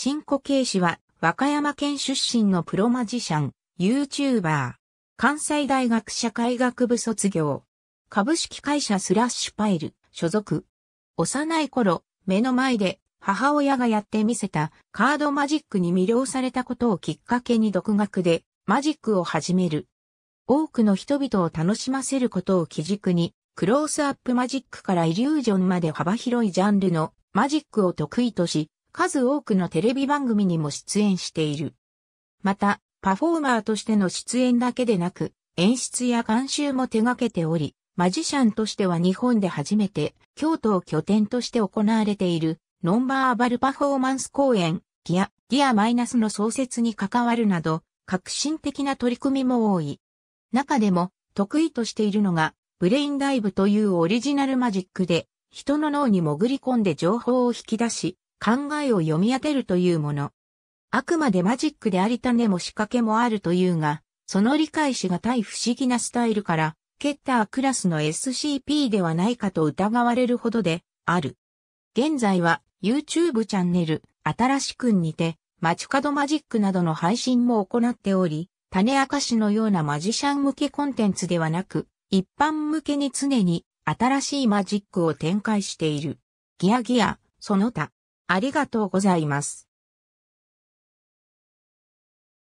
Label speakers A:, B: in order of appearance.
A: 新古慶氏は、和歌山県出身のプロマジシャン、YouTuber。関西大学社会学部卒業。株式会社スラッシュパイル、所属。幼い頃、目の前で母親がやってみせたカードマジックに魅了されたことをきっかけに独学でマジックを始める。多くの人々を楽しませることを基軸に、クロースアップマジックからイリュージョンまで幅広いジャンルのマジックを得意とし、数多くのテレビ番組にも出演している。また、パフォーマーとしての出演だけでなく、演出や監修も手掛けており、マジシャンとしては日本で初めて、京都を拠点として行われている、ノンバーバルパフォーマンス公演、ギア、ギアマイナスの創設に関わるなど、革新的な取り組みも多い。中でも、得意としているのが、ブレインダイブというオリジナルマジックで、人の脳に潜り込んで情報を引き出し、考えを読み当てるというもの。あくまでマジックであり種も仕掛けもあるというが、その理解しがたい不思議なスタイルから、ケッタークラスの SCP ではないかと疑われるほどで、ある。現在は YouTube チャンネル、新しくんにて、街角マジックなどの配信も行っており、種明かしのようなマジシャン向けコンテンツではなく、一般向けに常に新しいマジックを展開している。ギアギア、その他。ありがとうございま
B: す。